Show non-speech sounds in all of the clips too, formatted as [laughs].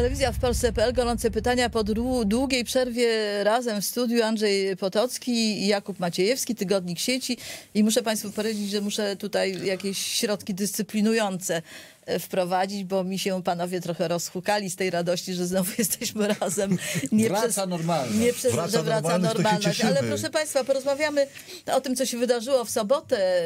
Telewizja w Polsce.pl, gorące pytania po długiej przerwie razem w studiu Andrzej Potocki i Jakub Maciejewski, Tygodnik Sieci. I muszę Państwu powiedzieć, że muszę tutaj jakieś środki dyscyplinujące e, wprowadzić, bo mi się panowie trochę rozhukali z tej radości, że znowu [laughs] jesteśmy razem. Nie wraca przez, normalność. Nie przez, wraca że wraca normalność. Ale proszę Państwa, porozmawiamy o tym, co się wydarzyło w sobotę.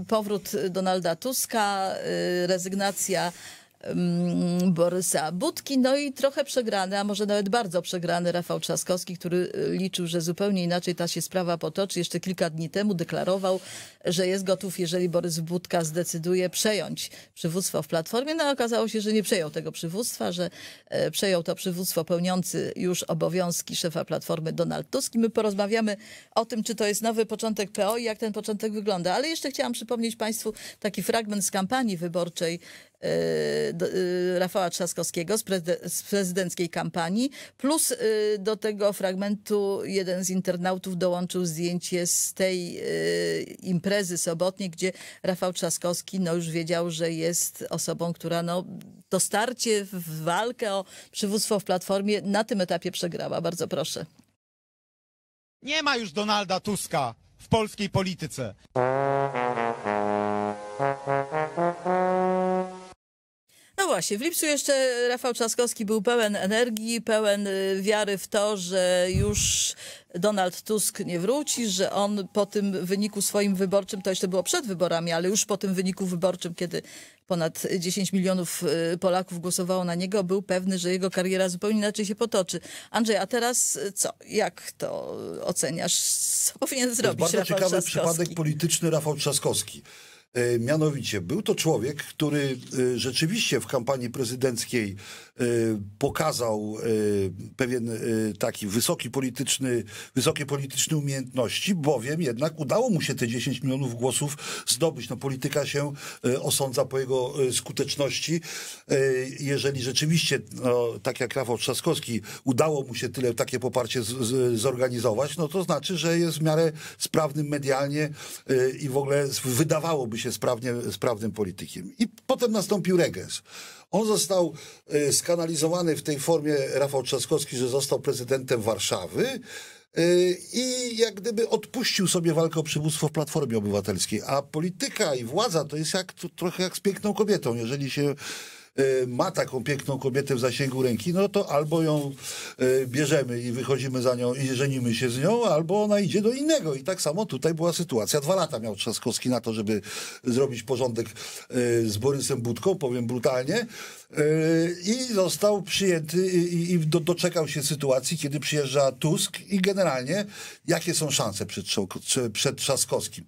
Y, powrót Donalda Tuska, y, rezygnacja Mm, Borysa Budki, no i trochę przegrany, a może nawet bardzo przegrany Rafał Trzaskowski, który y, liczył, że zupełnie inaczej ta się sprawa potoczy. Jeszcze kilka dni temu deklarował, że jest gotów, jeżeli Borys Budka zdecyduje przejąć przywództwo w Platformie. No okazało się, że nie przejął tego przywództwa, że e, przejął to przywództwo pełniący już obowiązki szefa Platformy Donald Tusk. I my porozmawiamy o tym, czy to jest nowy początek PO i jak ten początek wygląda. Ale jeszcze chciałam przypomnieć Państwu taki fragment z kampanii wyborczej Y, y, Rafała Trzaskowskiego z, z prezydenckiej kampanii, plus y, do tego fragmentu jeden z internautów dołączył zdjęcie z tej imprezy sobotniej, gdzie Rafał Trzaskowski no, już wiedział, że jest osobą, która no, to starcie w walkę o przywództwo w Platformie na tym etapie przegrała. Bardzo proszę. Nie ma już Donalda Tuska w polskiej polityce. W lipcu jeszcze Rafał Trzaskowski był pełen energii, pełen y, wiary w to, że już Donald Tusk nie wróci, że on po tym wyniku swoim wyborczym, to jeszcze było przed wyborami, ale już po tym wyniku wyborczym, kiedy ponad 10 milionów y, Polaków głosowało na niego, był pewny, że jego kariera zupełnie inaczej się potoczy. Andrzej, a teraz co? Jak to y, oceniasz? Co powinien zrobić to jest bardzo Rafał ciekawy przypadek polityczny Rafał Trzaskowski. E, mianowicie był to człowiek, który e, rzeczywiście w kampanii prezydenckiej e, pokazał pewien taki wysoki polityczny, wysokie polityczne umiejętności, bowiem jednak udało mu się te 10 milionów głosów zdobyć. No, polityka się osądza po jego skuteczności. Jeżeli rzeczywiście, no, tak jak Rafał Trzaskowski, udało mu się tyle, takie poparcie z, z, zorganizować, no to znaczy, że jest w miarę sprawnym medialnie i w ogóle wydawałoby się, się sprawnie, sprawnym politykiem. I potem nastąpił regres. On został e, skanalizowany w tej formie, Rafał Trzaskowski, że został prezydentem Warszawy e, i jak gdyby odpuścił sobie walkę o przywództwo w Platformie Obywatelskiej. A polityka i władza to jest jak, to trochę jak z piękną kobietą. Jeżeli się Y, ma taką piękną kobietę w zasięgu ręki, no to albo ją y, bierzemy i wychodzimy za nią i żenimy się z nią, albo ona idzie do innego. I tak samo tutaj była sytuacja. Dwa lata miał Trzaskowski na to, żeby zrobić porządek y, z Borysem Budką, powiem brutalnie. I został przyjęty i doczekał się sytuacji, kiedy przyjeżdża Tusk i generalnie jakie są szanse przed, przed Trzaskowskim.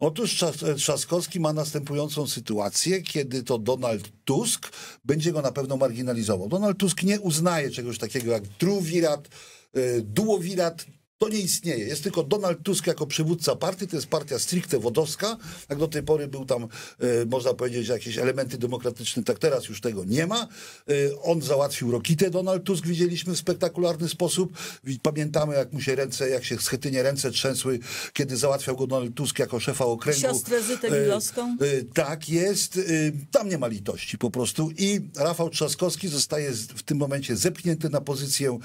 Otóż Trzaskowski ma następującą sytuację, kiedy to Donald Tusk będzie go na pewno marginalizował. Donald Tusk nie uznaje czegoś takiego jak druwirat, y, duowirat, to nie istnieje. Jest tylko Donald Tusk jako przywódca partii. To jest partia stricte wodowska. Jak do tej pory był tam, e, można powiedzieć, jakieś elementy demokratyczne, tak teraz już tego nie ma. E, on załatwił Rokitę, Donald Tusk, widzieliśmy w spektakularny sposób. Pamiętamy, jak mu się ręce, jak się schetynie ręce trzęsły, kiedy załatwiał go Donald Tusk jako szefa okręgu. Siostrę Zytę Milowską? E, e, tak jest. Tam nie ma litości po prostu. I Rafał Trzaskowski zostaje w tym momencie zepchnięty na pozycję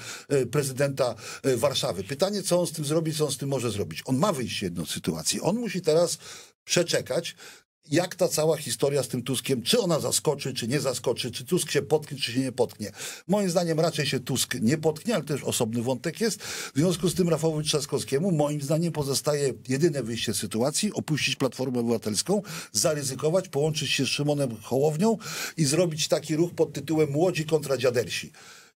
prezydenta Warszawy. Pytanie, co on z tym zrobi, co on z tym może zrobić. On ma wyjść z jedną sytuację. On musi teraz przeczekać, jak ta cała historia z tym Tuskiem, czy ona zaskoczy, czy nie zaskoczy, czy Tusk się potknie, czy się nie potknie. Moim zdaniem raczej się Tusk nie potknie, ale też osobny wątek jest. W związku z tym Rafałowi Trzaskowskiemu moim zdaniem pozostaje jedyne wyjście z sytuacji, opuścić Platformę Obywatelską, zaryzykować, połączyć się z Szymonem Hołownią i zrobić taki ruch pod tytułem Młodzi kontra Dziadersi.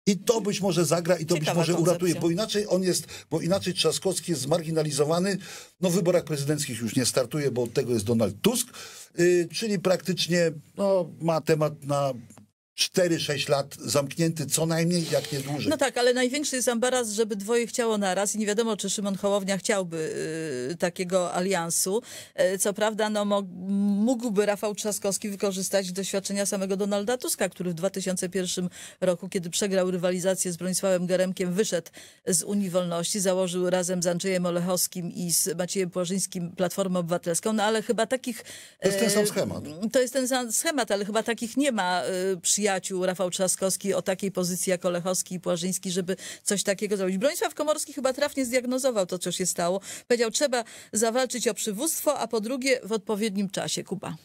I to być może zagra i to Ciekawa być może koncepcja. uratuje, bo inaczej on jest, bo inaczej Trzaskowski jest zmarginalizowany. No w wyborach prezydenckich już nie startuje, bo od tego jest Donald Tusk, yy, czyli praktycznie no, ma temat na 4-6 lat zamknięty co najmniej, jak nie dłużej. No tak, ale największy jest ambaraz, żeby dwoje chciało naraz i nie wiadomo, czy Szymon Hołownia chciałby y, takiego aliansu. E, co prawda, no, mógłby Rafał Trzaskowski wykorzystać doświadczenia samego Donalda Tuska, który w 2001 roku, kiedy przegrał rywalizację z Bronisławem Geremkiem, wyszedł z Unii Wolności, założył razem z Andrzejem Olechowskim i z Maciejem Płażyńskim Platformę Obywatelską, no ale chyba takich... To jest ten e, sam schemat. to jest ten sam schemat, ale chyba takich nie ma e, przy przyjaciół, Rafał Trzaskowski, o takiej pozycji jak Olechowski i Płażyński, żeby coś takiego zrobić. Bronisław Komorski chyba trafnie zdiagnozował to, co się stało. Powiedział, trzeba zawalczyć o przywództwo, a po drugie w odpowiednim czasie, Kuba.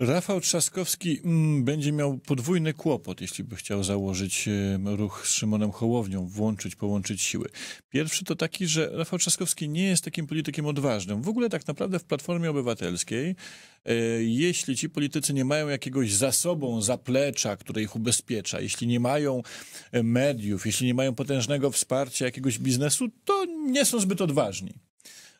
Rafał Trzaskowski mm, będzie miał podwójny kłopot, jeśli by chciał założyć ruch z Szymonem Hołownią, włączyć, połączyć siły. Pierwszy to taki, że Rafał Trzaskowski nie jest takim politykiem odważnym. W ogóle tak naprawdę w Platformie Obywatelskiej, e, jeśli ci politycy nie mają jakiegoś za sobą zaplecza, które ich ubezpiecza, jeśli nie mają e, mediów, jeśli nie mają potężnego wsparcia jakiegoś biznesu, to nie są zbyt odważni.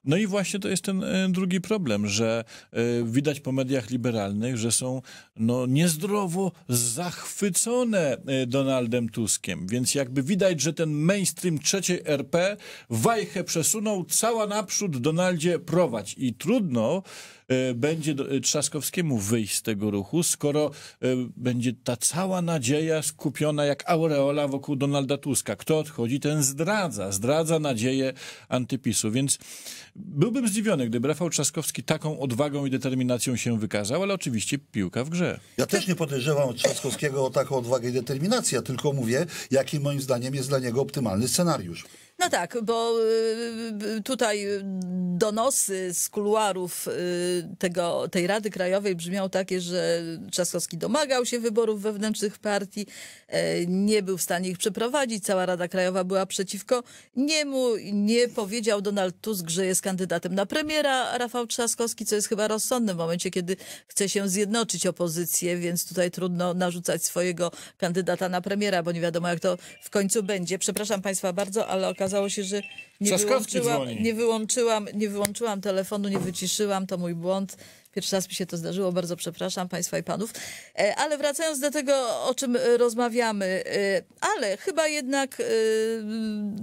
No i właśnie to jest ten e, drugi problem, że e, widać po mediach liberalnych, że są no, niezdrowo zachwycone e, Donaldem Tuskiem. Więc jakby widać, że ten mainstream trzeciej RP wajchę przesunął, cała naprzód Donaldzie prowadź. I trudno E, będzie e, Trzaskowskiemu wyjść z tego ruchu, skoro e, będzie ta cała nadzieja skupiona jak aureola wokół Donalda Tuska. Kto odchodzi, ten zdradza, zdradza nadzieję antypisu. Więc byłbym zdziwiony, gdyby Rafał Trzaskowski taką odwagą i determinacją się wykazał, ale oczywiście piłka w grze. Ja też nie podejrzewam Trzaskowskiego o taką odwagę i determinację, ja tylko mówię, jaki moim zdaniem jest dla niego optymalny scenariusz. No tak, bo y, tutaj donosy z kuluarów y, tego, tej Rady Krajowej brzmiał takie, że Trzaskowski domagał się wyborów wewnętrznych partii, e, nie był w stanie ich przeprowadzić, cała Rada Krajowa była przeciwko niemu, nie powiedział Donald Tusk, że jest kandydatem na premiera Rafał Trzaskowski, co jest chyba rozsądne w momencie, kiedy chce się zjednoczyć opozycję, więc tutaj trudno narzucać swojego kandydata na premiera, bo nie wiadomo jak to w końcu będzie. Przepraszam Państwa bardzo, ale okazuje okazało się, że nie wyłączyłam, nie wyłączyłam, nie wyłączyłam telefonu, nie wyciszyłam, to mój błąd. Pierwszy raz mi się to zdarzyło, bardzo przepraszam Państwa i Panów. E, ale wracając do tego, o czym e, rozmawiamy, e, ale chyba jednak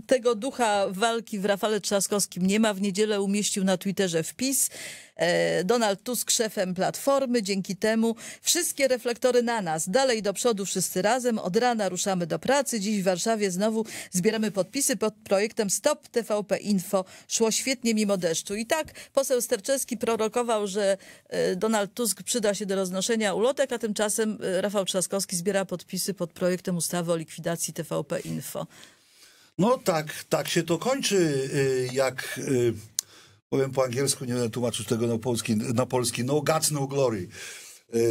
tego ducha walki w Rafale Trzaskowskim nie ma. W niedzielę umieścił na Twitterze wpis. E, Donald Tusk szefem Platformy. Dzięki temu wszystkie reflektory na nas. Dalej do przodu wszyscy razem. Od rana ruszamy do pracy. Dziś w Warszawie znowu zbieramy podpisy pod projektem Stop TVP Info. Szło świetnie mimo deszczu. I tak poseł Sterczewski prorokował, że e, Donald Tusk przyda się do roznoszenia ulotek, a tymczasem e, Rafał Trzaskowski zbiera podpisy pod projektem ustawy o likwidacji TVP Info. No tak, tak się to kończy, y, jak y, powiem po angielsku, nie będę tłumaczył tego na polski, na polski no guts, no glory. Yy,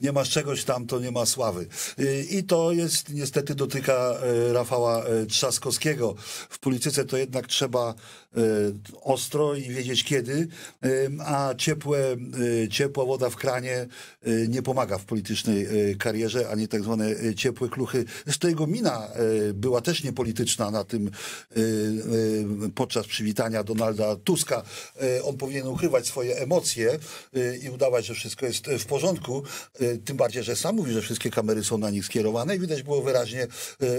nie masz czegoś tam, to nie ma sławy. Yy, I to jest niestety dotyka e, Rafała e, Trzaskowskiego. W polityce to jednak trzeba E, ostro i wiedzieć kiedy, e, a ciepłe, e, ciepła woda w kranie nie pomaga w politycznej karierze, ani tak zwane ciepłe kluchy. Zresztą jego mina była też niepolityczna na tym podczas przywitania Donalda Tuska. On powinien ukrywać swoje emocje i udawać, że wszystko jest w porządku, tym bardziej, że sam mówi, że wszystkie kamery są na nich skierowane i widać było wyraźnie,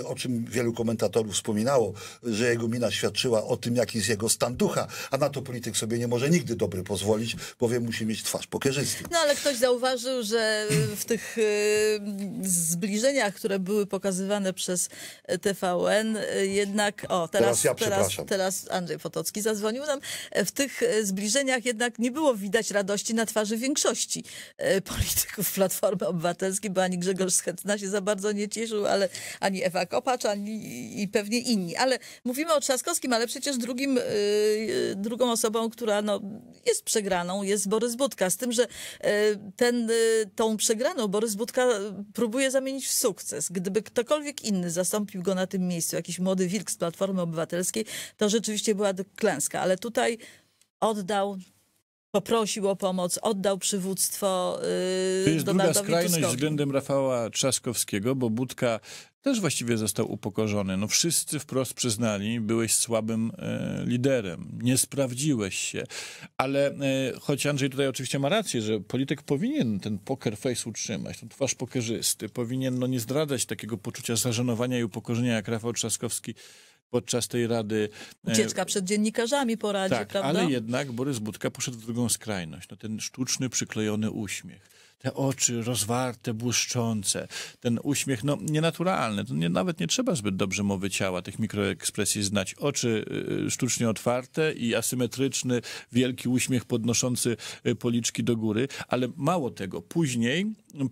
o czym wielu komentatorów wspominało, że jego mina świadczyła o tym, jaki jest jego jego stan ducha, a na to polityk sobie nie może nigdy dobry pozwolić, bowiem musi mieć twarz pokierzystą. No ale ktoś zauważył, że e, w tych e, zbliżeniach, które były pokazywane przez e, TVN, jednak, o teraz, teraz, ja teraz, teraz Andrzej Potocki zadzwonił nam, w tych zbliżeniach jednak nie było widać radości na twarzy większości polityków Platformy Obywatelskiej, bo ani Grzegorz Schetna się za bardzo nie cieszył, ale ani Ewa Kopacz, ani i pewnie inni. Ale mówimy o Trzaskowskim, ale przecież drugim Y, drugą osobą, która no, jest przegraną, jest Borys Budka. Z tym, że y, ten, y, tą przegraną Borys Budka próbuje zamienić w sukces. Gdyby ktokolwiek inny zastąpił go na tym miejscu, jakiś młody wilk z Platformy Obywatelskiej, to rzeczywiście była klęska. Ale tutaj oddał poprosił o pomoc, oddał przywództwo yy, To jest Donaldowi druga skrajność Tuskowi. względem Rafała Trzaskowskiego, bo Budka też właściwie został upokorzony. No wszyscy wprost przyznali, byłeś słabym e, liderem, nie sprawdziłeś się. Ale e, choć Andrzej tutaj oczywiście ma rację, że polityk powinien ten poker face utrzymać, tą twarz pokerzysty, powinien no, nie zdradzać takiego poczucia zażenowania i upokorzenia jak Rafał Trzaskowski podczas tej rady. E, Ucieczka przed dziennikarzami po radzie, tak, prawda? ale jednak Borys Budka poszedł w drugą skrajność. No, ten sztuczny, przyklejony uśmiech te oczy rozwarte, błyszczące, ten uśmiech, no nienaturalny. To nie, nawet nie trzeba zbyt dobrze mowy ciała, tych mikroekspresji znać. Oczy y, y, sztucznie otwarte i asymetryczny, wielki uśmiech podnoszący y, policzki do góry, ale mało tego, później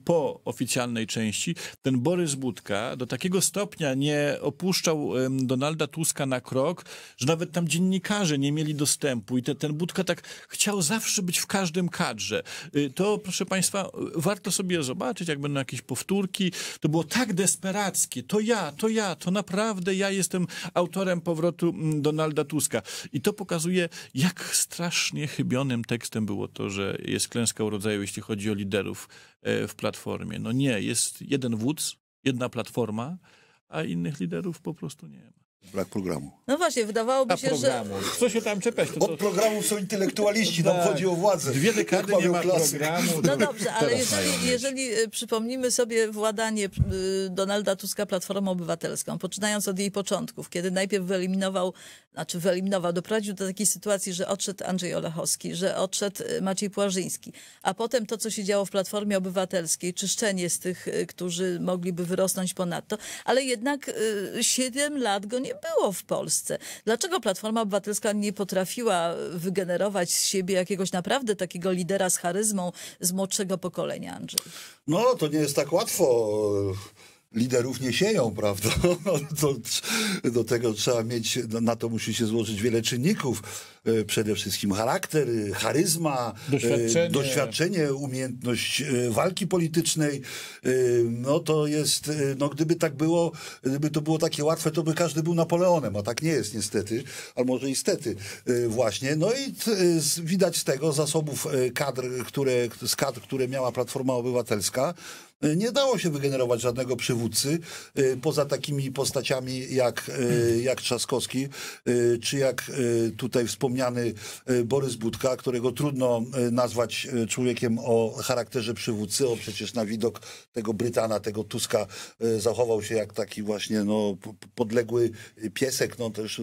po oficjalnej części ten Borys Budka do takiego stopnia nie opuszczał Donalda Tuska na krok, że nawet tam dziennikarze nie mieli dostępu i te, ten Budka tak chciał zawsze być w każdym kadrze. To, proszę Państwa, warto sobie zobaczyć, jak będą jakieś powtórki. To było tak desperackie. To ja, to ja, to naprawdę ja jestem autorem powrotu mm, Donalda Tuska. I to pokazuje, jak strasznie chybionym tekstem było to, że jest klęska urodzaju, jeśli chodzi o liderów e, w Platformie. No nie, jest jeden wódz, jedna platforma, a innych liderów po prostu nie ma. Brak programu. No właśnie, wydawałoby się, że... Co się tam czepiać? To, to... Od programu są intelektualiści, tam tak. chodzi o władzę. Dwie dekady nie ma klasyk. programu. No dobrze, ale jeżeli, jeżeli, y, przypomnimy sobie władanie y, Donalda Tuska Platformą Obywatelską, poczynając od jej początków, kiedy najpierw wyeliminował, znaczy wyeliminował, doprowadził do takiej sytuacji, że odszedł Andrzej Olechowski, że odszedł y, Maciej Płażyński, a potem to, co się działo w Platformie Obywatelskiej, czyszczenie z tych, którzy mogliby wyrosnąć ponadto, ale jednak siedem lat go nie nie było w Polsce. Dlaczego Platforma Obywatelska nie potrafiła wygenerować z siebie jakiegoś naprawdę takiego lidera z charyzmą z młodszego pokolenia, Andrzej? No, to nie jest tak łatwo liderów nie sieją, prawda? [laughs] To, do tego trzeba mieć, na to musi się złożyć wiele czynników. E, przede wszystkim charakter, charyzma, e, doświadczenie, doświadczenie umiejętność e, walki politycznej. No to jest, no gdyby tak było, gdyby to było takie łatwe, to by każdy był Napoleonem, a tak nie jest niestety, a może niestety właśnie. No i widać z tego zasobów kadr, które, z kadr, które miała Platforma Obywatelska, E, nie dało się wygenerować żadnego przywódcy e, poza takimi postaciami jak, e, jak Trzaskowski, czy jak tutaj wspomniany Borys Budka, którego trudno nazwać człowiekiem o charakterze przywódcy. O, przecież na widok tego Brytana, tego Tuska zachował się jak taki właśnie no, podległy piesek. No, też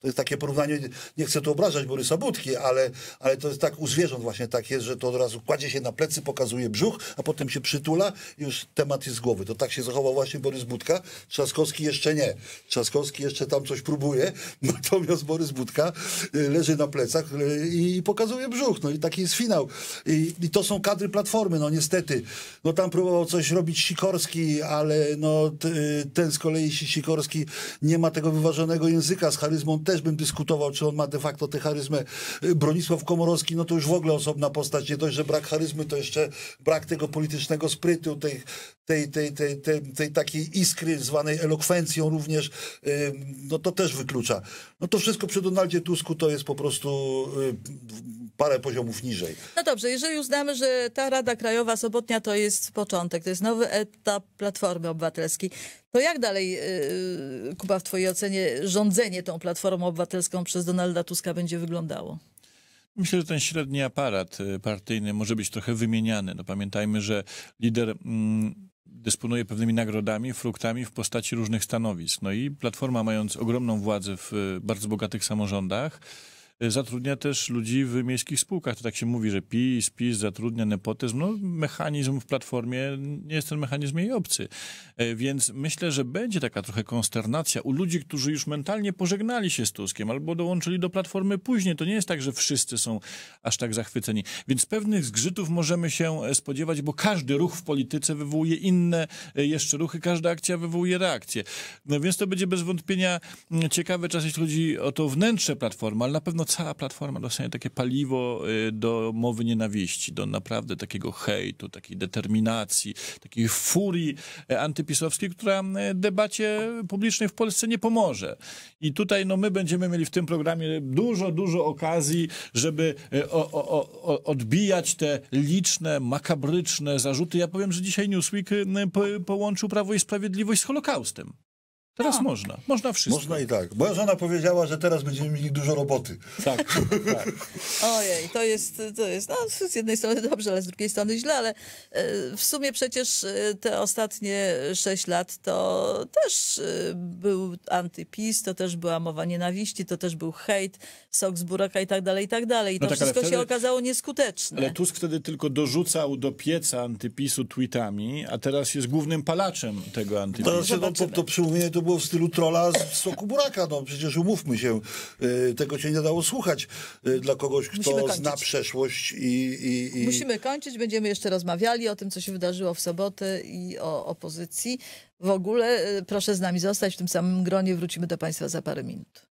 to jest takie porównanie, nie chcę tu obrażać Borysa Budki, ale, ale to jest tak u zwierząt właśnie tak jest, że to od razu kładzie się na plecy, pokazuje brzuch, a potem się przytula i już temat jest z głowy. To tak się zachował właśnie Borys Budka. Trzaskowski jeszcze nie. Trzaskowski jeszcze tam coś próbuje, [laughs] natomiast Borys Budka y, leży na plecach y, i pokazuje brzuch. No i taki jest finał. I, i to są kadry Platformy, no niestety. No tam próbował coś robić Sikorski, ale no y, ten z kolei Sikorski nie ma tego wyważonego języka z charyzmą też bym dyskutował, czy on ma de facto tę charyzmę. Y, Bronisław Komorowski, no to już w ogóle osobna postać. Nie dość, że brak charyzmy, to jeszcze brak tego politycznego sprytu, tej, tej, tej, tej, tej, tej takiej iskry zwanej elokwencją również, y, no to też wyklucza. No to wszystko przy Donaldzie Tusku to jest po prostu y, parę poziomów niżej. No dobrze, jeżeli uznamy, że ta Rada Krajowa Sobotnia to jest początek, to jest nowy etap Platformy Obywatelskiej, to jak dalej, y, y, Kuba, w twojej ocenie rządzenie tą Platformą Obywatelską przez Donalda Tuska będzie wyglądało? Myślę, że ten średni aparat y, partyjny może być trochę wymieniany. No pamiętajmy, że lider mm, dysponuje pewnymi nagrodami, fruktami w postaci różnych stanowisk. No i Platforma, mając ogromną władzę w bardzo bogatych samorządach, zatrudnia też ludzi w miejskich spółkach. To tak się mówi, że PiS, PiS zatrudnia nepotyzm. No, mechanizm w Platformie nie jest ten mechanizm jej obcy. E, więc myślę, że będzie taka trochę konsternacja u ludzi, którzy już mentalnie pożegnali się z Tuskiem albo dołączyli do Platformy później. To nie jest tak, że wszyscy są aż tak zachwyceni. Więc pewnych zgrzytów możemy się e, spodziewać, bo każdy ruch w polityce wywołuje inne e, jeszcze ruchy, każda akcja wywołuje reakcję. No więc to będzie bez wątpienia mm, ciekawy czas, jeśli chodzi o to wnętrze Platformy, ale na pewno cała platforma dostanie takie paliwo y, do mowy nienawiści, do naprawdę takiego hejtu, takiej determinacji, takiej furii e, antypisowskiej, która e, debacie publicznej w Polsce nie pomoże. I tutaj no, my będziemy mieli w tym programie dużo, dużo okazji, żeby e, o, o, o, odbijać te liczne, makabryczne zarzuty. Ja powiem, że dzisiaj Newsweek połączył Prawo i Sprawiedliwość z Holokaustem. Teraz no. można, można wszystko. Można i tak. Moja żona powiedziała, że teraz będziemy mieli dużo roboty. Tak, tak. [laughs] Ojej, to jest, to jest no, z jednej strony dobrze, ale z drugiej strony źle, ale e, w sumie przecież e, te ostatnie sześć lat to też e, był antypis, to też była mowa nienawiści, to też był hejt, sok z buraka i tak dalej, i tak dalej. I no to no tak, wszystko wtedy, się okazało nieskuteczne. Ale Tusk wtedy tylko dorzucał do pieca antypisu tweetami, a teraz jest głównym palaczem tego antypisu. to, to, to przypomnienie to było w stylu trola z soku buraka. No przecież umówmy się, y, tego się nie dało słuchać y, dla kogoś, kto zna przeszłość i, i, i, Musimy kończyć, będziemy jeszcze rozmawiali o tym, co się wydarzyło w sobotę i o opozycji. W ogóle y, proszę z nami zostać w tym samym gronie, wrócimy do Państwa za parę minut.